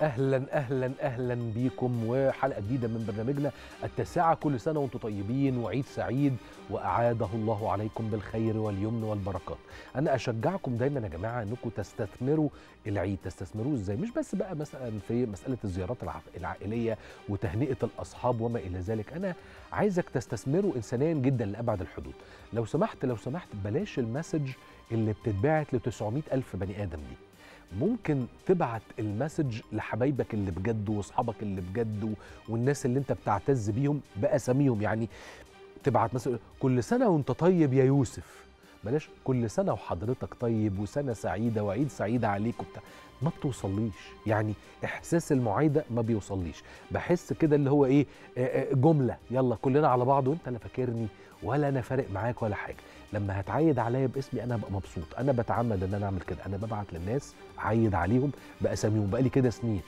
اهلا اهلا اهلا بيكم وحلقه جديده من برنامجنا التاسعه كل سنه وانتم طيبين وعيد سعيد واعاده الله عليكم بالخير واليمن والبركات. انا اشجعكم دايما يا جماعه انكم تستثمروا العيد، تستثمروه ازاي؟ مش بس بقى مثلا في مساله الزيارات العائليه وتهنئه الاصحاب وما الى ذلك، انا عايزك تستثمره انسانيا جدا لابعد الحدود. لو سمحت لو سمحت بلاش المسج اللي بتتبعت ل 900 الف بني ادم دي. ممكن تبعت المسج لحبايبك اللي بجد واصحابك اللي بجد والناس اللي انت بتعتز بيهم باساميهم يعني تبعت مثلا كل سنه وانت طيب يا يوسف بلاش كل سنه وحضرتك طيب وسنه سعيده وعيد سعيد عليك وبتاع ما بتوصليش يعني احساس المعايده ما بيوصليش بحس كده اللي هو ايه جمله يلا كلنا على بعض وانت لا فاكرني ولا انا فارق معاك ولا حاجه لما هتعيد عليا باسمي انا هبقى مبسوط انا بتعمد ان انا اعمل كده انا ببعت للناس عيد عليهم باساميهم بقالي كده سنين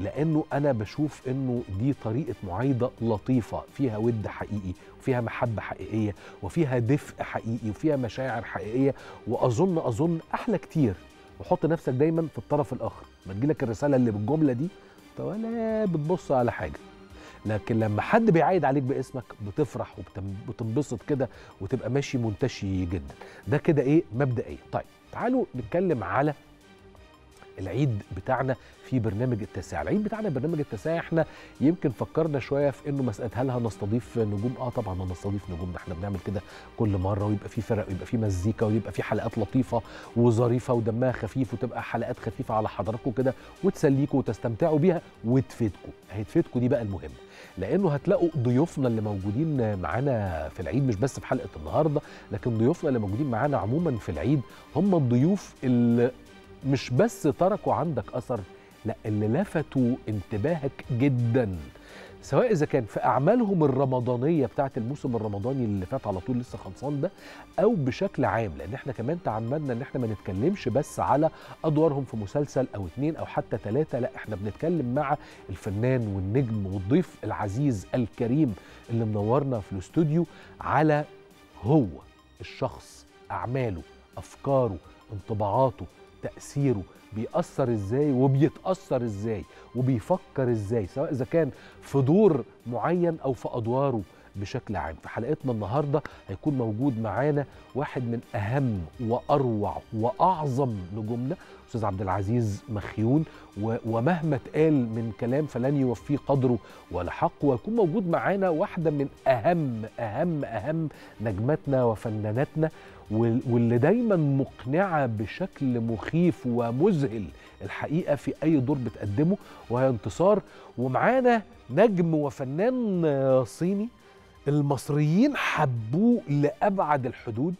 لانه انا بشوف انه دي طريقه معايده لطيفه فيها ود حقيقي وفيها محبه حقيقيه وفيها دفء حقيقي وفيها مشاعر حقيقيه واظن اظن احلى كتير وحط نفسك دايما في الطرف الاخر ما تجيلك الرساله اللي بالجمله دي ولا بتبص على حاجه لكن لما حد بيعايد عليك باسمك بتفرح وبتنبسط كده وتبقى ماشي منتشي جدا ده كده ايه مبدئيا طيب تعالوا نتكلم على العيد بتاعنا في برنامج التاسع العيد بتاعنا برنامج التاسع احنا يمكن فكرنا شويه في انه مساله هل هنستضيف نجوم اه طبعا هنستضيف نجوم احنا بنعمل كده كل مره ويبقى في فرق ويبقى في مزيكا ويبقى في حلقات لطيفه وظريفه ودمها خفيف وتبقى حلقات خفيفه على حضراتكم كده وتسليكم وتستمتعوا بيها وتفيدكم هتفيدكم دي بقى المهمه لانه هتلاقوا ضيوفنا اللي موجودين معانا في العيد مش بس في حلقه النهارده لكن ضيوفنا اللي موجودين معانا عموما في العيد هم الضيوف اللي مش بس تركوا عندك اثر لا اللي لفتوا انتباهك جدا سواء اذا كان في اعمالهم الرمضانيه بتاعه الموسم الرمضاني اللي فات على طول لسه خلصان ده او بشكل عام لان احنا كمان تعمدنا ان احنا ما نتكلمش بس على ادوارهم في مسلسل او اتنين او حتى ثلاثه لا احنا بنتكلم مع الفنان والنجم والضيف العزيز الكريم اللي منورنا في الاستوديو على هو الشخص اعماله افكاره انطباعاته تاثيره بيأثر ازاي وبيتأثر ازاي وبيفكر ازاي سواء اذا كان في دور معين او في ادواره بشكل عام في حلقتنا النهارده هيكون موجود معانا واحد من اهم واروع واعظم نجومنا استاذ عبد العزيز مخيون ومهما اتقال من كلام فلن يوفيه قدره ولا حقه ويكون موجود معانا واحده من اهم اهم اهم نجماتنا وفناناتنا واللي دايما مقنعه بشكل مخيف ومذهل الحقيقه في اي دور بتقدمه وهي انتصار ومعانا نجم وفنان صيني المصريين حبوه لابعد الحدود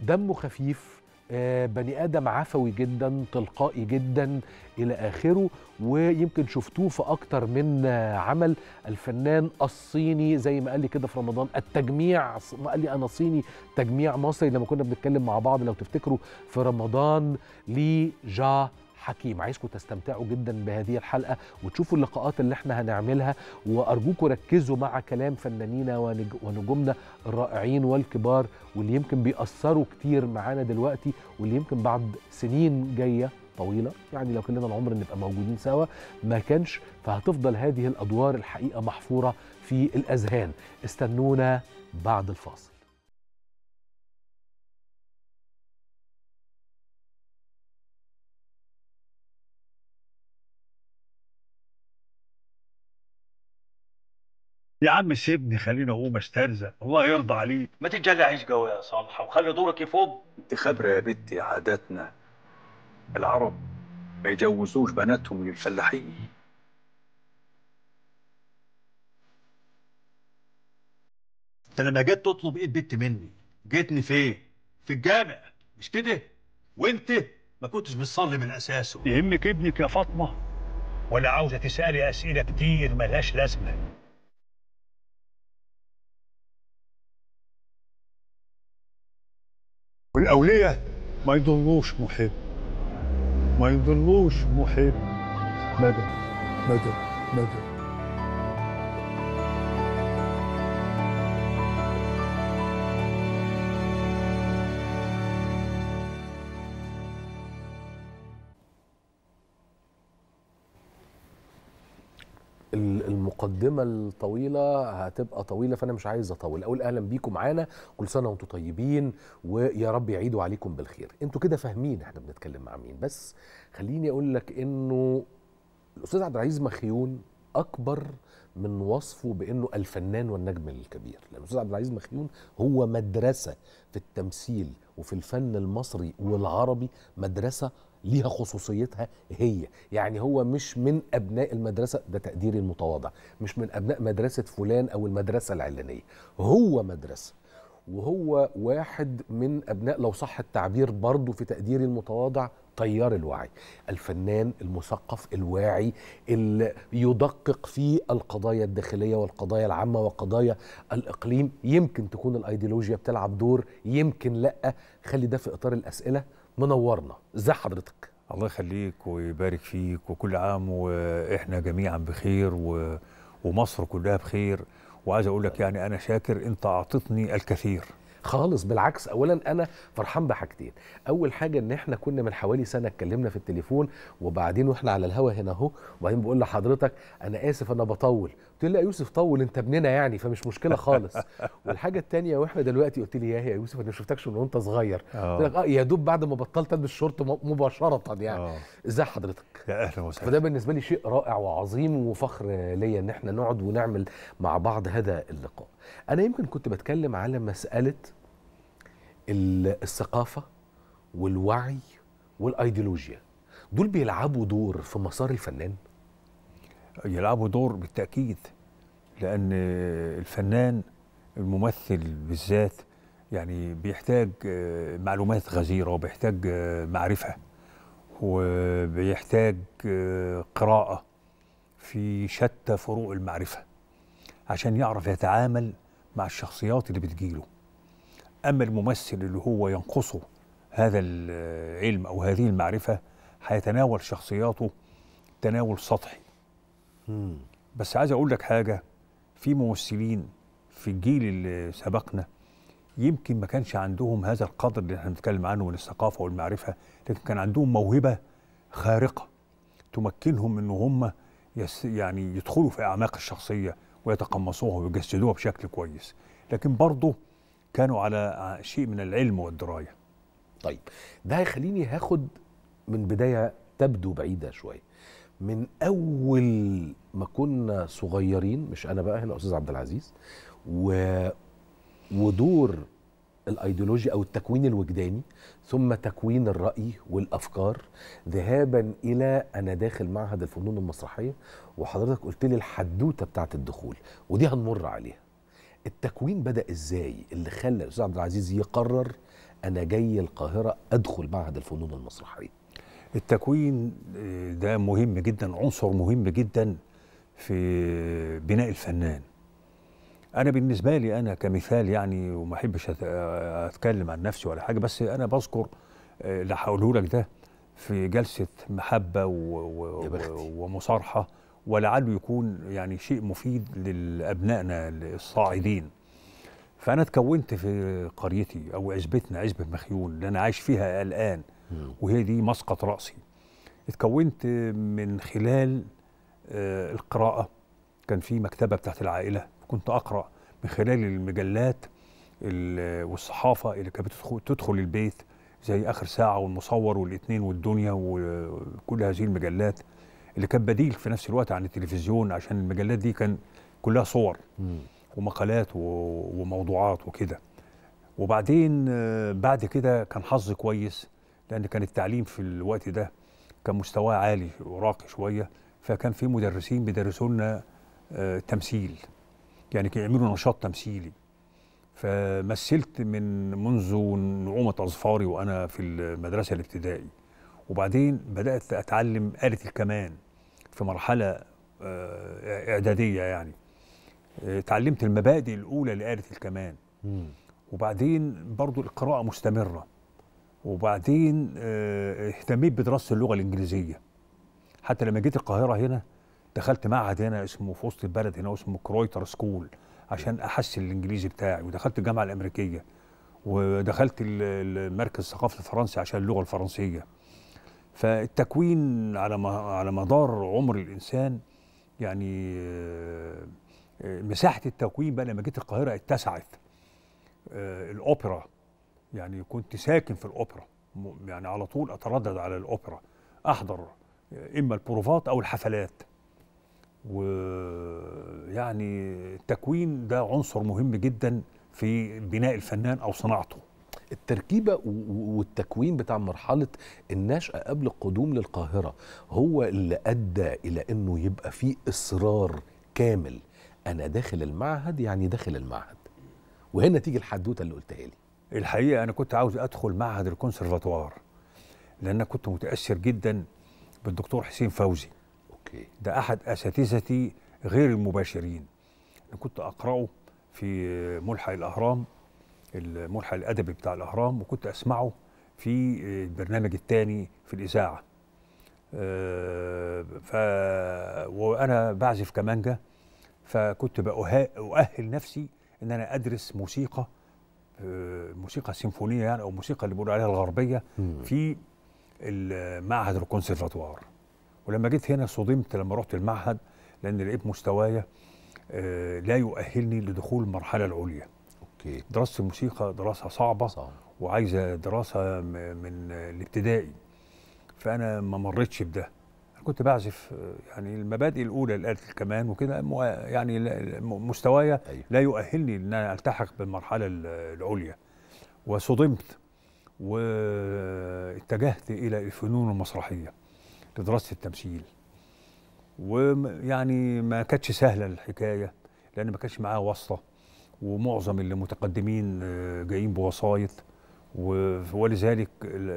دمه خفيف آه، بني ادم عفوي جدا تلقائي جدا الى اخره ويمكن شفتوه في اكتر من آه، عمل الفنان الصيني زي ما قال لي كده في رمضان التجميع قال لي انا صيني تجميع مصري لما كنا بنتكلم مع بعض لو تفتكروا في رمضان لي جا حكيم عايزكم تستمتعوا جدا بهذه الحلقه وتشوفوا اللقاءات اللي احنا هنعملها وارجوكم ركزوا مع كلام فنانينا ونجومنا الرائعين والكبار واللي يمكن بيأثروا كتير معانا دلوقتي واللي يمكن بعد سنين جايه طويله يعني لو كلنا العمر نبقى موجودين سوا ما كانش فهتفضل هذه الادوار الحقيقه محفوره في الاذهان استنونا بعد الفاصل يا عم سيبني خليني اقوم استرزق الله يرضى عليك ما تتجلعيش قوي يا صالحه وخلي دورك يفض انت خبره يا بنتي عاداتنا العرب ما يجوزوش بناتهم للفلاحين انت لما جيت تطلب ايد بنت مني جيتني فين؟ في الجامع مش كده؟ وانت ما كنتش بتصلي من اساسه يهمك ابنك يا فاطمه ولا عاوزه تسالي اسئله كتير ملهاش لازمه والاولياء ما يضروش محب ما يضروش محب مدى مدى مدى المقدمه الطويله هتبقى طويله فانا مش عايز اطول اقول اهلا بيكم معانا كل سنه وانتم طيبين ويا رب يعيدوا عليكم بالخير انتوا كده فاهمين احنا بنتكلم مع مين بس خليني اقول لك انه الاستاذ عبد العزيز مخيون اكبر من وصفه بانه الفنان والنجم الكبير لان الاستاذ عبد العزيز مخيون هو مدرسه في التمثيل وفي الفن المصري والعربي مدرسه ليها خصوصيتها هي يعني هو مش من أبناء المدرسة ده تقديري المتواضع مش من أبناء مدرسة فلان أو المدرسة العلانية هو مدرسة وهو واحد من أبناء لو صح التعبير برضه في تقديري المتواضع طيار الوعي الفنان المثقف الواعي اللي يدقق في القضايا الداخلية والقضايا العامة وقضايا الإقليم يمكن تكون الأيديولوجيا بتلعب دور يمكن لأ خلي ده في إطار الأسئلة منورنا ازي حضرتك الله يخليك ويبارك فيك وكل عام واحنا جميعا بخير و... ومصر كلها بخير وعايز اقول لك يعني انا شاكر انت اعطتني الكثير خالص بالعكس اولا انا فرحان بحاجتين اول حاجه ان احنا كنا من حوالي سنه اتكلمنا في التليفون وبعدين واحنا على الهوا هنا اهو وبعدين بقول لحضرتك انا اسف انا بطول قلت له لا يوسف طول انت ابننا يعني فمش مشكله خالص والحاجه الثانيه واحنا دلوقتي قلت لي يا يا يوسف انا ما شفتكش من وانت صغير آه. قلت لك اه يا دوب بعد ما بطلت البس شورت مباشره يعني آه. ازي حضرتك يا اهلا وسهلا فده بالنسبه لي شيء رائع وعظيم وفخر ليا ان احنا نقعد ونعمل مع بعض هذا اللقاء انا يمكن كنت بتكلم على مساله الثقافه والوعي والايديولوجيا دول بيلعبوا دور في مسار الفنان يلعبوا دور بالتاكيد لان الفنان الممثل بالذات يعني بيحتاج آه، معلومات غزيره وبيحتاج آه، معرفه وبيحتاج آه، قراءه في شتى فروع المعرفه عشان يعرف يتعامل مع الشخصيات اللي بتجيله اما الممثل اللي هو ينقصه هذا العلم او هذه المعرفه هيتناول شخصياته تناول سطحي بس عايز اقول لك حاجه في ممثلين في الجيل اللي سبقنا يمكن ما كانش عندهم هذا القدر اللي احنا بنتكلم عنه من الثقافه والمعرفه لكن كان عندهم موهبه خارقه تمكنهم ان هم يس يعني يدخلوا في اعماق الشخصيه ويتقمصوها ويجسدوها بشكل كويس لكن برضه كانوا على شيء من العلم والدرايه طيب ده هيخليني هاخد من بدايه تبدو بعيده شويه من اول ما كنا صغيرين مش انا بقى هنا استاذ عبد العزيز و ودور الايديولوجيا او التكوين الوجداني ثم تكوين الراي والافكار ذهابا الى انا داخل معهد الفنون المسرحيه وحضرتك قلت لي الحدوته بتاعه الدخول ودي هنمر عليها التكوين بدا ازاي اللي خلى الاستاذ عبد العزيز يقرر انا جاي القاهره ادخل معهد الفنون المسرحيه التكوين آه، ده مهم جدا عنصر مهم جدا في بناء الفنان انا بالنسبه لي انا كمثال يعني وما احبش اتكلم عن نفسي ولا حاجه بس انا بذكر آه، اللي هقوله لك ده في جلسه محبه ومصارحه ولعله يكون يعني شيء مفيد لابنائنا الصاعدين فانا اتكونت في قريتي او عزبتنا عزبه مخيون اللي انا عايش فيها الان وهي دي مسقط رأسي اتكونت من خلال آه، القراءة كان في مكتبة بتاعت العائلة كنت أقرأ من خلال المجلات والصحافة اللي كانت تدخل البيت زي آخر ساعة والمصور والاتنين والدنيا وكل هذه المجلات اللي كان بديل في نفس الوقت عن التلفزيون عشان المجلات دي كان كلها صور ومقالات وموضوعات وكده وبعدين آه، بعد كده كان حظي كويس لان كان التعليم في الوقت ده كان مستواه عالي وراقي شويه فكان في مدرسين بيدرسوا لنا آه، تمثيل يعني كانوا يعملوا نشاط تمثيلي فمثلت من منذ نعومة أظفاري وأنا في المدرسة الابتدائي وبعدين بدأت أتعلم آلة الكمان في مرحلة آه، إعدادية يعني آه، تعلمت المبادئ الأولى لآلة الكمان وبعدين برضو القراءة مستمرة وبعدين آه، اهتميت بدراسه اللغه الانجليزيه حتى لما جيت القاهره هنا دخلت معهد هنا اسمه في وسط البلد هنا اسمه كرويتر سكول عشان احسن الانجليزي بتاعي ودخلت الجامعه الامريكيه ودخلت المركز الثقافي الفرنسي عشان اللغه الفرنسيه فالتكوين على على مدار عمر الانسان يعني آه، آه، مساحه التكوين بقى لما جيت القاهره اتسعت الاوبرا يعني كنت ساكن في الأوبرا يعني على طول أتردد على الأوبرا أحضر إما البروفات أو الحفلات ويعني التكوين ده عنصر مهم جدا في بناء الفنان أو صناعته التركيبه والتكوين بتاع مرحله النشأة قبل القدوم للقاهره هو اللي ادى الى انه يبقى في اصرار كامل انا داخل المعهد يعني داخل المعهد وهنا تيجي الحدوته اللي قلتها لي الحقيقه انا كنت عاوز ادخل معهد الكونسرفاتوار لان كنت متاثر جدا بالدكتور حسين فوزي اوكي ده احد اساتذتي غير المباشرين انا كنت اقراه في ملحق الاهرام الملحق الادبي بتاع الاهرام وكنت اسمعه في البرنامج الثاني في الاذاعه آه، ف وانا بعزف كمانجا فكنت بأهل نفسي ان انا ادرس موسيقى آه، موسيقى سيمفونية يعني او موسيقى اللي بيقولوا عليها الغربيه في المعهد الكونسرفاتوار ولما جيت هنا صدمت لما رحت المعهد لان لقيت مستوايا آه، لا يؤهلني لدخول المرحله العليا اوكي دراسه الموسيقى دراسه صعبه صح. وعايزه دراسه من الابتدائي فانا ما مريتش بده كنت بعزف يعني المبادئ الاولى لآلة الكمان وكده يعني مستوايا أيوة. لا يؤهلني ان انا التحق بالمرحله العليا وصدمت واتجهت الى الفنون المسرحيه لدراسه التمثيل ويعني ما كانتش سهله الحكايه لان ما كانش معايا واسطه ومعظم اللي متقدمين آه، جايين بوسايط ولذلك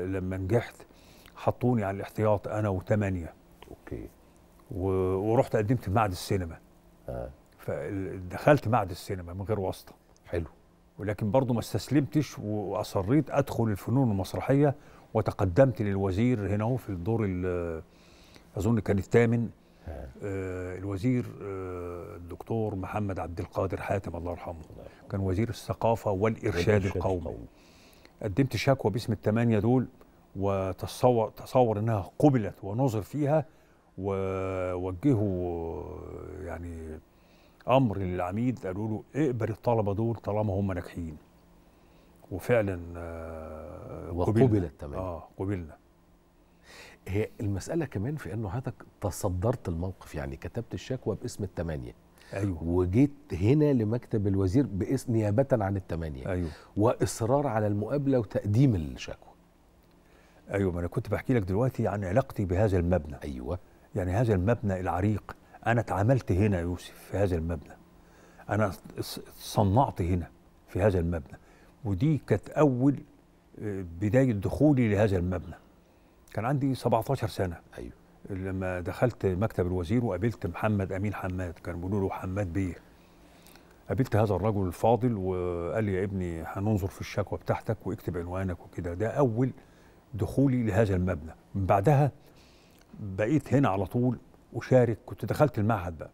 لما نجحت حطوني على الاحتياط انا وثمانيه اوكي ورحت قدمت في معهد السينما اه فدخلت معهد السينما من غير واسطه حلو ولكن برضه ما استسلمتش واصريت ادخل الفنون المسرحيه وتقدمت للوزير هنا في الدور اظن كان الثامن آه. آه الوزير آه الدكتور محمد عبد القادر حاتم الله يرحمه كان وزير الثقافه والارشاد القومي قدمت شكوى باسم الثمانيه دول وتصور تصور انها قبلت ونظر فيها ووجهوا يعني امر للعميد قالوا له اقبل الطلبه دول طالما هم ناجحين وفعلا آه، وقبلت تمام اه قبلنا هي المساله كمان في انه حضرتك تصدرت الموقف يعني كتبت الشكوى باسم الثمانيه ايوه وجيت هنا لمكتب الوزير باسم نيابه عن الثمانيه ايوه واصرار على المقابله وتقديم الشكوى ايوه ما انا كنت بحكي لك دلوقتي عن علاقتي بهذا المبنى ايوه يعني هذا المبنى العريق أنا اتعاملت هنا يا يوسف في هذا المبنى أنا صنعت هنا في هذا المبنى ودي كانت أول آه، بداية دخولي لهذا المبنى كان عندي 17 سنة أيوه لما دخلت مكتب الوزير وقابلت محمد أمين حماد كان بيقولوا له حماد بيه قابلت هذا الرجل الفاضل وقال لي يا ابني هننظر في الشكوى بتاعتك واكتب عنوانك وكده ده أول دخولي لهذا المبنى من بعدها بقيت هنا على طول وشارك كنت دخلت المعهد بقى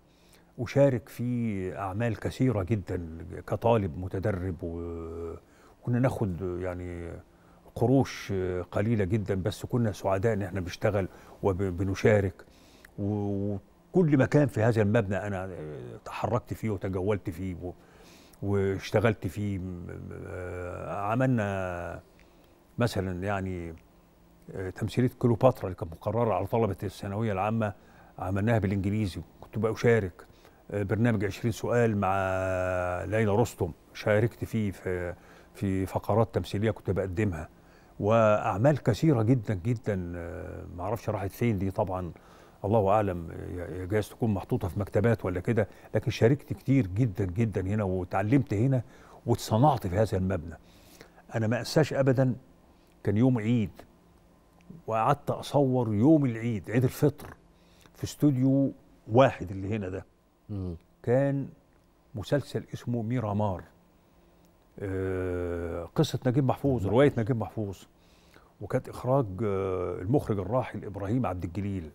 وشارك في أعمال كثيرة جدا كطالب متدرب وكنا ناخد يعني قروش قليلة جدا بس كنا سعداء إن احنا بنشتغل وبنشارك وكل مكان في هذا المبنى أنا تحركت فيه وتجولت فيه واشتغلت فيه آه، عملنا مثلا يعني تمثيليه كليوباترا اللي كانت مقرره على طلبه الثانويه العامه عملناها بالانجليزي كنت بقى اشارك آه، برنامج 20 سؤال مع ليلى رستم شاركت فيه في في فقرات تمثيليه كنت بقدمها واعمال كثيره جدا جدا آه، ما اعرفش راحت فين دي طبعا الله اعلم جايز تكون محطوطه في مكتبات ولا كده لكن شاركت كتير جدا جدا هنا وتعلمت هنا واتصنعت في هذا المبنى انا ما انساش ابدا كان يوم عيد وقعدت اصور يوم العيد عيد الفطر في استوديو واحد اللي هنا ده مم. كان مسلسل اسمه ميرامار آه، قصه نجيب محفوظ روايه نجيب محفوظ وكانت اخراج آه، المخرج الراحل ابراهيم عبد الجليل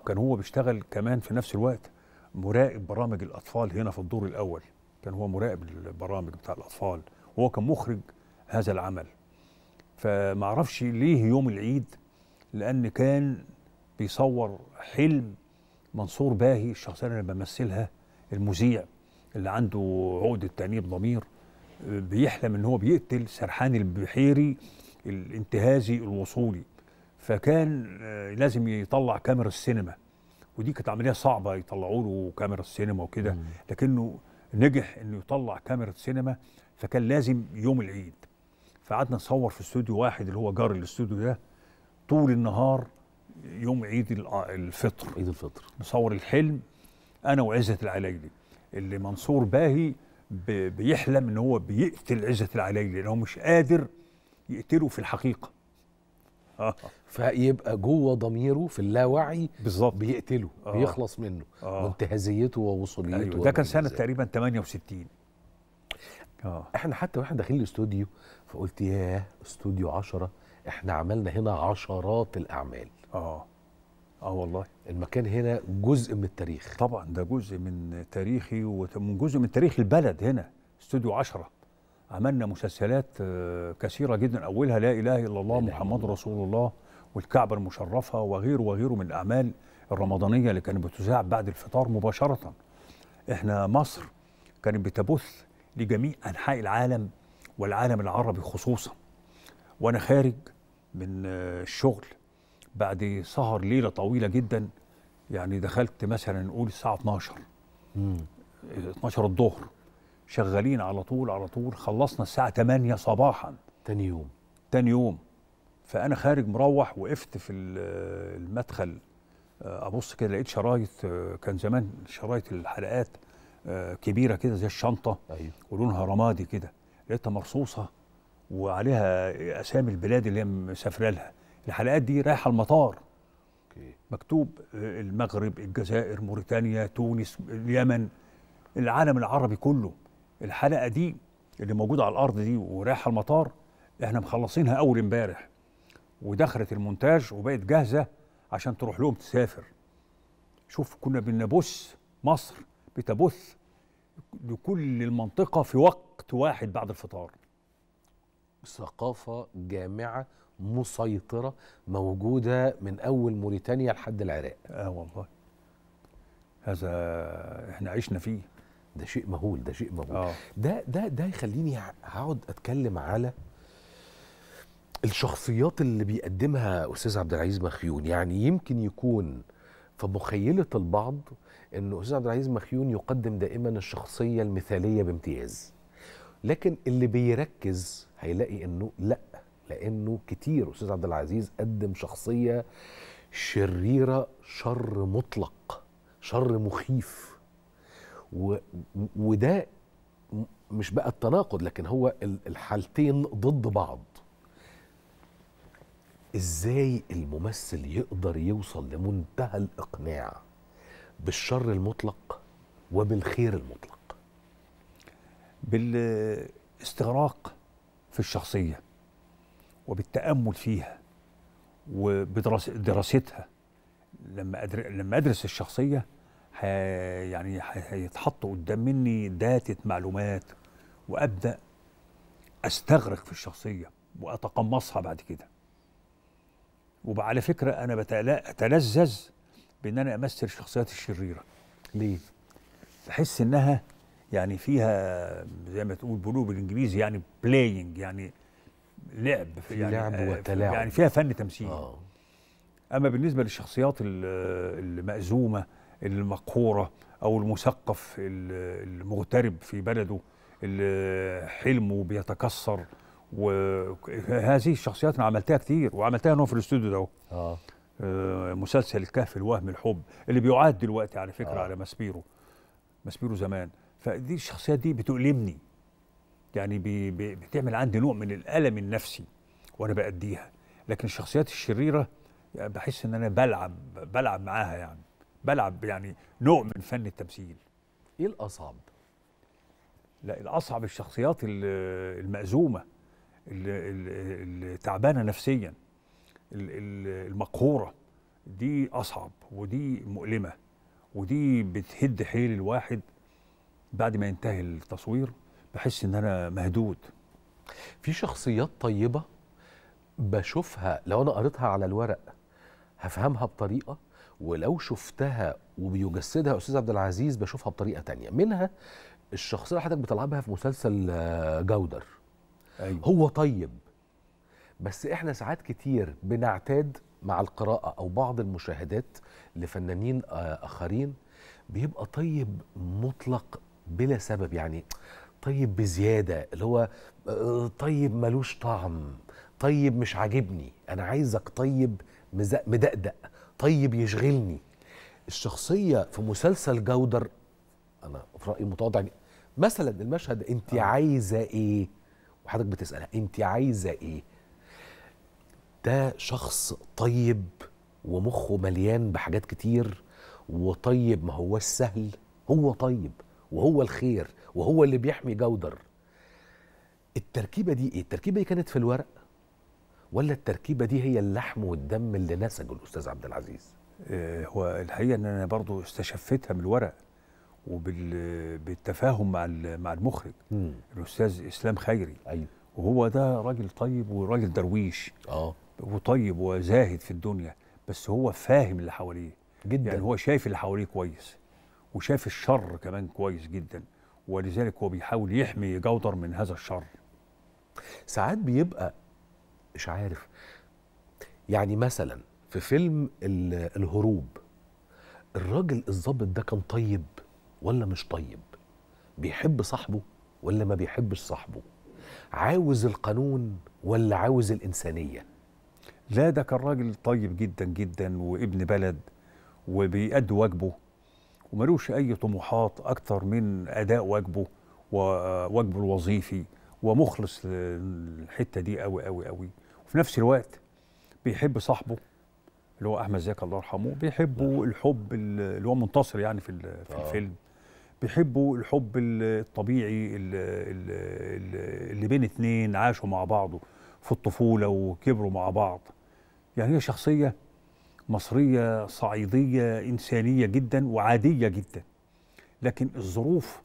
وكان هو بيشتغل كمان في نفس الوقت مراقب برامج الاطفال هنا في الدور الاول كان هو مراقب البرامج بتاع الاطفال وهو كان مخرج هذا العمل فما اعرفش ليه يوم العيد لان كان بيصور حلم منصور باهي الشخصيه اللي بمثلها المذيع اللي عنده عقده تانيب ضمير بيحلم ان هو بيقتل سرحان البحيري الانتهازي الوصولي فكان آه، لازم يطلع كاميرا السينما ودي كانت عمليه صعبه يطلعوا له كاميرا السينما وكده لكنه نجح انه يطلع كاميرا سينما فكان لازم يوم العيد فقعدنا نصور في استوديو واحد اللي هو جار الاستوديو ده طول النهار يوم عيد الفطر عيد الفطر نصور الحلم انا وعزه العلايلي اللي منصور باهي بيحلم ان هو بيقتل عزه العلايلي لان هو مش قادر يقتله في الحقيقه آه. فيبقى جوه ضميره في اللاوعي بالظبط بيقتله آه. بيخلص منه آه. وانتهازيته ووصوليته أيوة. ده كان سنه تقريبا 68 آه. احنا حتى واحنا داخلين الاستوديو فقلت ياه استوديو عشرة احنا عملنا هنا عشرات الاعمال اه اه والله المكان هنا جزء من التاريخ طبعا ده جزء من تاريخي ومن جزء من تاريخ البلد هنا استوديو عشرة عملنا مسلسلات آه، كثيرة جدا أولها لا إله إلا الله محمد رسول الله والكعبة المشرفة وغيره وغيره من الأعمال الرمضانية اللي كانت بتذاع بعد الفطار مباشرة احنا مصر كانت بتبث لجميع أنحاء العالم والعالم العربي خصوصا وانا خارج من آه، الشغل بعد سهر ليله طويله جدا يعني دخلت مثلا نقول الساعه 12 مم. 12 الظهر شغالين على طول على طول خلصنا الساعه 8 صباحا تاني يوم تاني يوم فانا خارج مروح وقفت في آه، المدخل آه، ابص كده لقيت شرايط كان زمان شرايط الحلقات كبيره كده زي الشنطه أيوه. ولونها رمادي كده لقيتها مرصوصه وعليها اسامي البلاد اللي هي مسافره لها الحلقات دي رايحه المطار مكتوب آه، المغرب الجزائر موريتانيا تونس اليمن العالم العربي كله الحلقه دي اللي موجوده على الارض دي ورايحه المطار احنا مخلصينها اول امبارح ودخلت المونتاج وبقت جاهزه عشان تروح لهم تسافر شوف كنا بنبث مصر بتبث لكل المنطقة في وقت واحد بعد الفطار ثقافة جامعة مسيطرة موجودة من أول موريتانيا لحد العراق آه والله هذا احنا عشنا فيه ده شيء مهول ده شيء مهول آه. ده ده ده يخليني هقعد اتكلم على الشخصيات اللي بيقدمها استاذ عبد العزيز مخيون يعني يمكن يكون فمخيله البعض ان استاذ عبد العزيز مخيون يقدم دائما الشخصيه المثاليه بامتياز لكن اللي بيركز هيلاقي انه لا لانه كتير استاذ عبد العزيز قدم شخصيه شريره شر مطلق شر مخيف و... وده مش بقى التناقض لكن هو الحالتين ضد بعض ازاي الممثل يقدر يوصل لمنتهى الاقناع بالشر المطلق وبالخير المطلق بالاستغراق في الشخصيه وبالتامل فيها وبدراستها لما لما ادرس الشخصيه يعني هيتحط قدام مني داته معلومات وابدا استغرق في الشخصيه واتقمصها بعد كده وعلى فكره انا بتلذذ بان انا امثل الشخصيات الشريره ليه؟ بحس انها يعني فيها زي ما تقول بلو بالانجليزي يعني بلاينج يعني لعب في يعني لعب آه، وتلاعب يعني فيها فن تمثيل آه. اما بالنسبه للشخصيات المأزومه المقهوره او المثقف المغترب في بلده اللي حلمه بيتكسر وهذه الشخصيات انا عملتها كتير وعملتها هنا في الاستوديو ده آه. آه مسلسل الكهف الوهم الحب اللي بيعاد دلوقتي على فكره آه. على ماسبيرو ماسبيرو زمان فدي الشخصيات دي بتؤلمني يعني بي بي بتعمل عندي نوع من الالم النفسي وانا باديها لكن الشخصيات الشريره بحس ان انا بلعب بلعب معاها يعني بلعب يعني نوع من فن التمثيل ايه الاصعب لا الاصعب الشخصيات المأزومه التعبانه نفسيا المقهوره دي اصعب ودي مؤلمه ودي بتهد حيل الواحد بعد ما ينتهي التصوير بحس ان انا مهدود في شخصيات طيبه بشوفها لو انا قريتها على الورق هفهمها بطريقه ولو شفتها وبيجسدها استاذ عبد العزيز بشوفها بطريقه تانية منها الشخصيه اللي حضرتك بتلعبها في مسلسل آه، جودر أيوة. هو طيب بس احنا ساعات كتير بنعتاد مع القراءة أو بعض المشاهدات لفنانين آه، آخرين بيبقى طيب مطلق بلا سبب يعني طيب بزيادة اللي هو آه، طيب ملوش طعم طيب مش عاجبني أنا عايزك طيب مدقدق طيب يشغلني الشخصية في مسلسل جودر أنا في رأيي متواضع مثلا المشهد أنت آه. عايزة إيه وحضرتك بتسالها انت عايزه ايه ده شخص طيب ومخه مليان بحاجات كتير وطيب ما هو السهل هو طيب وهو الخير وهو اللي بيحمي جودر التركيبه دي ايه التركيبه دي كانت في الورق ولا التركيبه دي هي اللحم والدم اللي نسجه الاستاذ عبد العزيز آه، هو الحقيقه ان انا برضو استشفتها من الورق وبالتفاهم مع مع المخرج مم. الاستاذ اسلام خيري ايوه وهو ده راجل طيب وراجل درويش اه وطيب وزاهد في الدنيا بس هو فاهم اللي حواليه جدا يعني هو شايف اللي حواليه كويس وشايف الشر كمان كويس جدا ولذلك هو بيحاول يحمي جودر من هذا الشر ساعات بيبقى مش عارف يعني مثلا في فيلم الهروب الراجل الظابط ده كان طيب ولا مش طيب بيحب صاحبه ولا ما بيحبش صاحبه عاوز القانون ولا عاوز الإنسانية لا ده كان راجل طيب جدا جدا وابن بلد وبيأدي واجبه وملوش أي طموحات أكتر من أداء واجبه وواجبه الوظيفي ومخلص للحتة دي قوي قوي قوي وفي نفس الوقت بيحب صاحبه اللي هو أحمد زكي الله يرحمه بيحبه نعم. الحب اللي هو منتصر يعني في, في آه. الفيلم بيحبوا الحب الطبيعي اللي بين اثنين عاشوا مع بعضه في الطفولة وكبروا مع بعض يعني هي شخصية مصرية صعيدية إنسانية جدا وعادية جدا لكن الظروف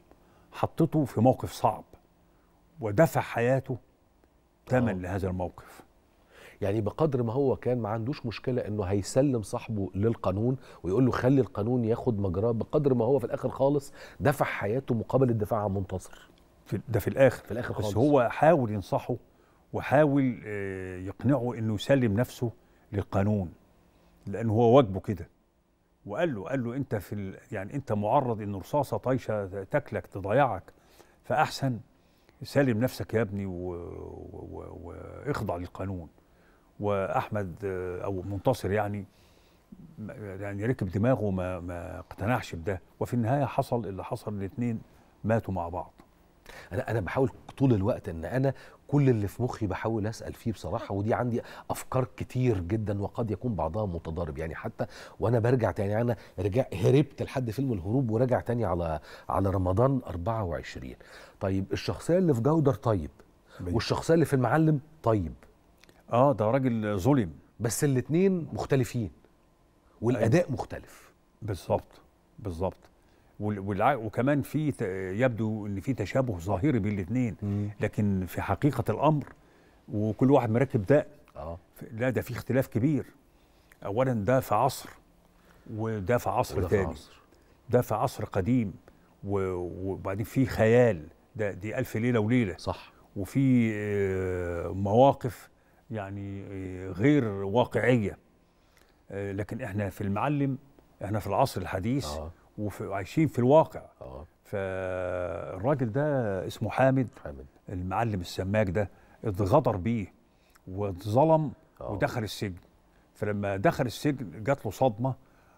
حطته في موقف صعب ودفع حياته ثمن آه. لهذا الموقف يعني بقدر ما هو كان ما عندوش مشكله انه هيسلم صاحبه للقانون ويقول له خلي القانون ياخد مجراه بقدر ما هو في الاخر خالص دفع حياته مقابل الدفاع عن منتصر في ده في الاخر في الاخر خالص بس هو حاول ينصحه وحاول آه، يقنعه انه يسلم نفسه للقانون لان هو واجبه كده وقال له قال له انت في ال... يعني انت معرض ان رصاصه طايشه تاكلك تضيعك فاحسن سلم نفسك يا ابني واخضع و... و... للقانون واحمد آه، او منتصر يعني يعني ركب دماغه ما ما اقتنعش بده وفي النهايه حصل اللي حصل الاثنين ماتوا مع بعض انا انا بحاول طول الوقت ان انا كل اللي في مخي بحاول اسال فيه بصراحه ودي عندي افكار كتير جدا وقد يكون بعضها متضارب يعني حتى وانا برجع تاني انا رجع هربت لحد فيلم الهروب وراجع تاني على على رمضان 24 طيب الشخصيه اللي في جودر طيب والشخصيه اللي في المعلم طيب اه ده راجل ظلم بس الاثنين مختلفين والاداء أيوة. مختلف بالظبط بالظبط والع... وكمان في ت... يبدو ان في تشابه ظاهري بين الاثنين لكن في حقيقه الامر وكل واحد مركب ده اه لا ده في اختلاف كبير اولا ده في عصر وده في عصر تاني ده في عصر قديم و... وبعدين في خيال ده دي الف ليله وليله صح وفي آه، مواقف يعني آه، غير واقعيه آه، لكن احنا في المعلم احنا في العصر الحديث آه. وعايشين في الواقع فالراجل ده اسمه حامد, حامد. المعلم السماك ده اتغدر بيه واتظلم ودخل السجن فلما دخل السجن جات له صدمه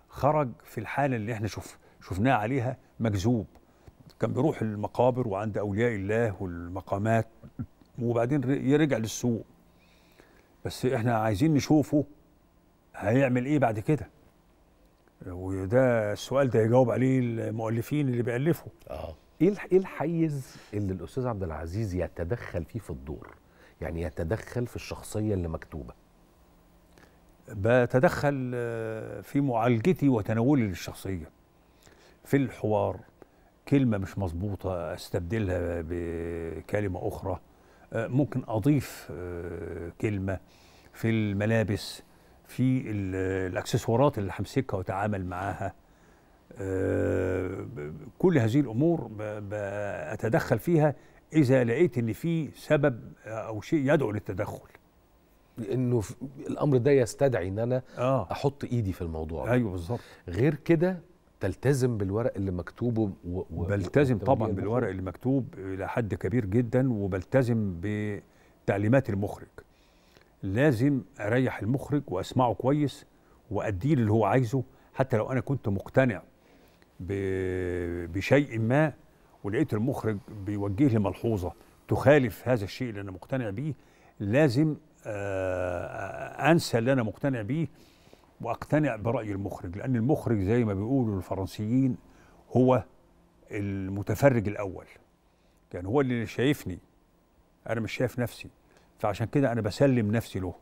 خرج في الحاله اللي احنا شف شفناها عليها مجذوب كان بيروح المقابر وعند اولياء الله والمقامات وبعدين يرجع للسوق بس احنا عايزين نشوفه هيعمل ايه بعد كده وده السؤال ده يجاوب عليه المؤلفين اللي بيالفوا اه ايه ايه الحيز اللي الاستاذ عبد العزيز يتدخل فيه في الدور يعني يتدخل في الشخصيه اللي مكتوبه بتدخل آه، في معالجتي وتناولي للشخصيه في الحوار كلمه مش مظبوطه استبدلها بكلمه اخرى ممكن اضيف آه، كلمه في الملابس في الاكسسوارات اللي همسكها واتعامل معاها آه، كل هذه الامور اتدخل فيها اذا لقيت ان في سبب او شيء يدعو للتدخل لانه الامر ده يستدعي ان انا آه. احط ايدي في الموضوع ايوه بالظبط غير كده تلتزم بالورق اللي مكتوبه و... بلتزم طبعا بالورق اللي مكتوب الى حد كبير جدا وبلتزم بتعليمات المخرج لازم اريح المخرج واسمعه كويس واديه اللي هو عايزه حتى لو انا كنت مقتنع ب... بشيء ما ولقيت المخرج بيوجه لي ملحوظه تخالف هذا الشيء اللي انا مقتنع بيه لازم آه، انسى اللي انا مقتنع بيه واقتنع براي المخرج لان المخرج زي ما بيقولوا الفرنسيين هو المتفرج الاول يعني هو اللي شايفني انا مش شايف نفسي فعشان كده انا بسلم نفسي له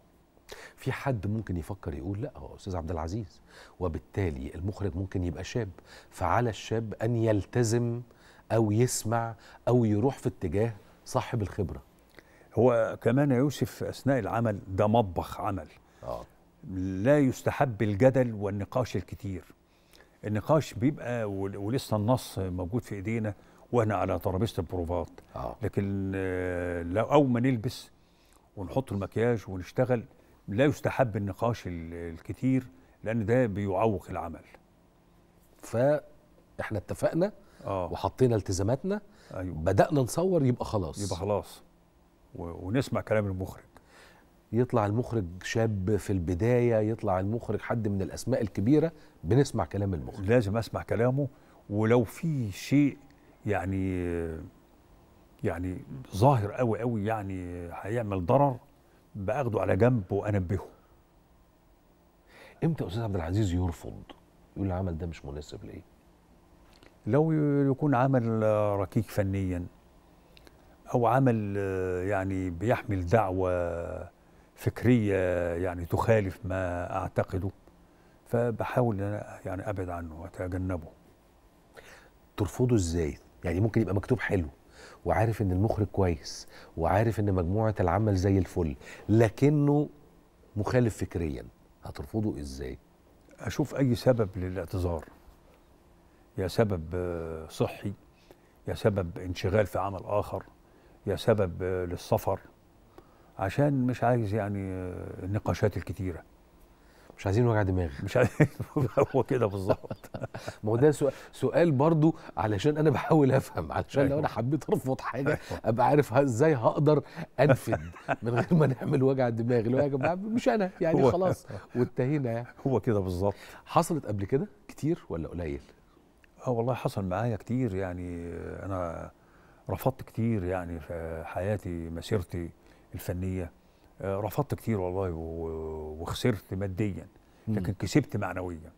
في حد ممكن يفكر يقول لا هو استاذ عبد العزيز وبالتالي المخرج ممكن يبقى شاب فعلى الشاب ان يلتزم او يسمع او يروح في اتجاه صاحب الخبره هو كمان يوسف اثناء العمل ده مطبخ عمل آه. لا يستحب الجدل والنقاش الكتير النقاش بيبقى ولسه النص موجود في ايدينا واحنا على ترابيزه البروفات آه. لكن آه، لو او ما نلبس ونحط المكياج ونشتغل لا يستحب النقاش الكتير لان ده بيعوق العمل فاحنا اتفقنا آه. وحطينا التزاماتنا أيوه. بدانا نصور يبقى خلاص يبقى خلاص ونسمع كلام المخرج يطلع المخرج شاب في البدايه يطلع المخرج حد من الاسماء الكبيره بنسمع كلام المخرج لازم اسمع كلامه ولو في شيء يعني يعني ظاهر قوي قوي يعني هيعمل ضرر باخده على جنب وانبهه امتى استاذ عبد العزيز يرفض يقول العمل ده مش مناسب ليه لو يكون عمل ركيك فنيا او عمل يعني بيحمل دعوه فكريه يعني تخالف ما اعتقده فبحاول ان يعني ابعد عنه واتجنبه ترفضه ازاي يعني ممكن يبقى مكتوب حلو وعارف ان المخرج كويس وعارف ان مجموعه العمل زي الفل لكنه مخالف فكريا هترفضه ازاي اشوف اي سبب للاعتذار يا سبب صحي يا سبب انشغال في عمل اخر يا سبب للسفر عشان مش عايز يعني النقاشات الكتيره مش عايزين وجع دماغ مش عايزين هو كده بالظبط ما هو ده سؤال سؤال برضو علشان انا بحاول افهم علشان لو انا أيوه. حبيت ارفض حاجه أيوه. ابقى عارف ازاي هقدر انفذ من غير ما نعمل وجع دماغ اللي هو يا جماعه مش انا يعني خلاص وانتهينا يعني هو كده بالظبط حصلت قبل كده كتير ولا قليل؟ اه والله حصل معايا كتير يعني انا رفضت كتير يعني في حياتي مسيرتي الفنيه آه، رفضت كتير والله وخسرت ماديا لكن كسبت معنويا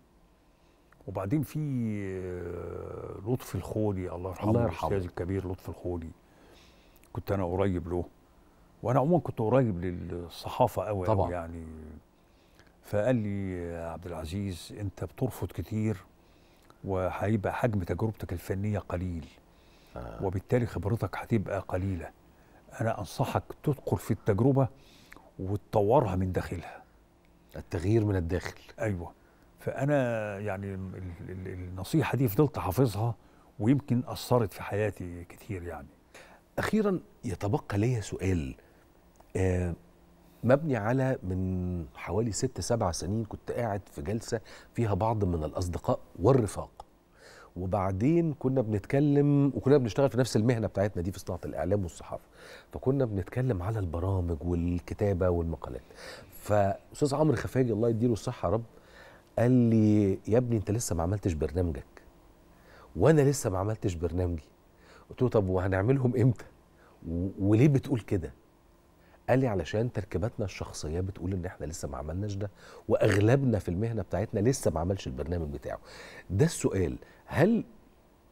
وبعدين في آه، لطفي الخولي الله يرحمه الله يرحمه الاستاذ الكبير لطفي الخولي كنت انا قريب له وانا عموما كنت قريب للصحافه قوي طبعا يعني فقال لي عبد العزيز انت بترفض كتير وهيبقى حجم تجربتك الفنيه قليل آه. وبالتالي خبرتك هتبقى قليله أنا أنصحك تدخل في التجربة وتطورها من داخلها التغيير من الداخل أيوة فأنا يعني النصيحة دي فضلت حافظها ويمكن أثرت في حياتي كتير يعني أخيرا يتبقى لي سؤال آه مبني على من حوالي ست سبع سنين كنت قاعد في جلسة فيها بعض من الأصدقاء والرفاق وبعدين كنا بنتكلم وكنا بنشتغل في نفس المهنه بتاعتنا دي في صناعه الاعلام والصحافه فكنا بنتكلم على البرامج والكتابه والمقالات فاستاذ عمرو خفاجي الله يديله الصحه يا رب قال لي يا ابني انت لسه ما عملتش برنامجك وانا لسه ما عملتش برنامجي قلت له طب وهنعملهم امتى وليه بتقول كده قال لي علشان تركيبتنا الشخصيه بتقول ان احنا لسه ما عملناش ده واغلبنا في المهنه بتاعتنا لسه ما عملش البرنامج بتاعه ده السؤال هل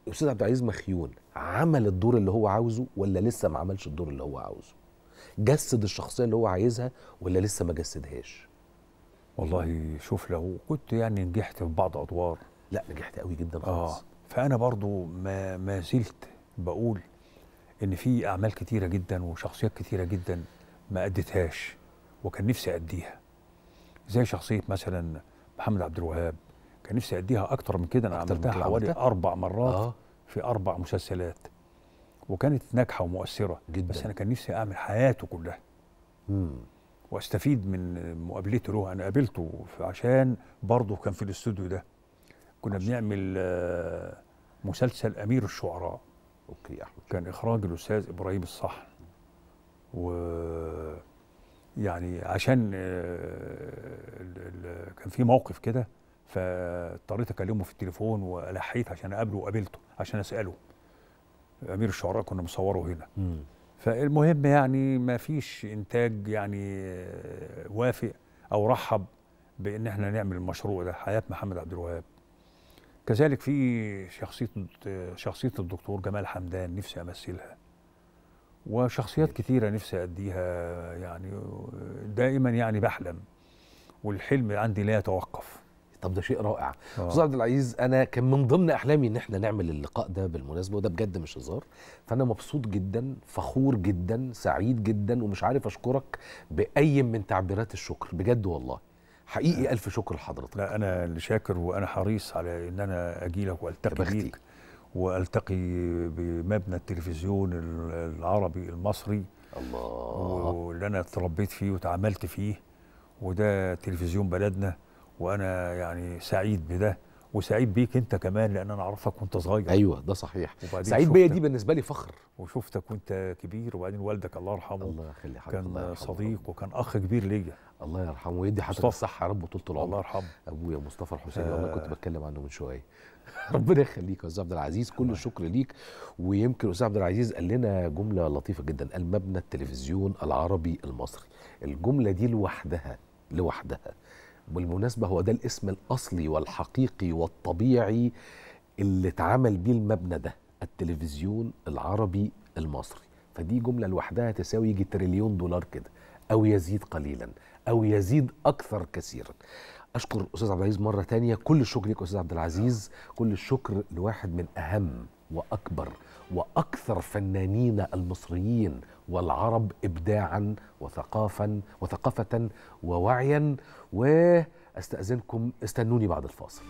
الاستاذ عبد العزيز مخيون عمل الدور اللي هو عاوزه ولا لسه ما عملش الدور اللي هو عاوزه جسد الشخصيه اللي هو عايزها ولا لسه ما جسدهاش والله شوف لو كنت يعني نجحت في بعض ادوار لا نجحت قوي جدا آه، خالص آه فانا برضو ما ما زلت بقول ان في اعمال كتيره جدا وشخصيات كتيره جدا ما اديتهاش وكان نفسي اديها زي شخصيه مثلا محمد عبد الوهاب كان نفسي اديها اكتر من كده انا عملتها حوالي اربع مرات آه. في اربع مسلسلات وكانت ناجحه ومؤثره جدا بس انا كان نفسي اعمل حياته كلها مم. واستفيد من مقابلته له انا قابلته عشان برضه كان في الاستوديو ده كنا عشان. بنعمل آه، مسلسل امير الشعراء اوكي يا احمد كان اخراج الاستاذ ابراهيم الصحن و يعني عشان آه، كان في موقف كده فاضطريت اكلمه في التليفون والحيت عشان اقابله وقابلته عشان اساله امير الشعراء كنا مصوره هنا م. فالمهم يعني ما فيش انتاج يعني وافق او رحب بان احنا نعمل المشروع ده حياه محمد عبد الوهاب كذلك في شخصيه شخصيه الدكتور جمال حمدان نفسي امثلها وشخصيات كثيره نفسي اديها يعني دائما يعني بحلم والحلم عندي لا يتوقف طب ده شيء رائع آه. استاذ عبد العزيز انا كان من ضمن احلامي ان احنا نعمل اللقاء ده بالمناسبه وده بجد مش هزار فانا مبسوط جدا فخور جدا سعيد جدا ومش عارف اشكرك باي من تعبيرات الشكر بجد والله حقيقي أه. الف شكر لحضرتك لا انا اللي شاكر وانا حريص على ان انا اجي لك والتقي بيك والتقي بمبنى التلفزيون العربي المصري الله واللي انا اتربيت فيه وتعاملت فيه وده تلفزيون بلدنا وانا يعني سعيد بده وسعيد بيك انت كمان لان انا اعرفك وانت صغير ايوه ده صحيح سعيد بيا دي بالنسبه لي فخر وشفتك وانت كبير وبعدين والدك الله يرحمه الله يخلي حضرتك كان الله صديق وكان اخ كبير ليا الله يرحمه ويدي حضرتك الصحه يا رب طول العمر الله يرحمه ابويا مصطفى الحسيني آه والله كنت آه. بتكلم عنه من شويه ربنا يخليك يا استاذ عبد العزيز كل الشكر ليك ويمكن استاذ عبد العزيز قال لنا جمله لطيفه جدا المبنى التلفزيون العربي المصري الجمله دي لوحدها لوحدها بالمناسبة هو ده الاسم الأصلي والحقيقي والطبيعي اللي اتعمل بيه المبنى ده التلفزيون العربي المصري فدي جملة لوحدها تساوي يجي تريليون دولار كده أو يزيد قليلا أو يزيد أكثر كثيرا أشكر أستاذ عبد العزيز مرة تانية كل الشكر ليك أستاذ عبد العزيز كل الشكر لواحد من أهم وأكبر وأكثر فنانين المصريين والعرب إبداعا وثقافا وثقافة ووعيا وأستأذنكم استنوني بعد الفاصل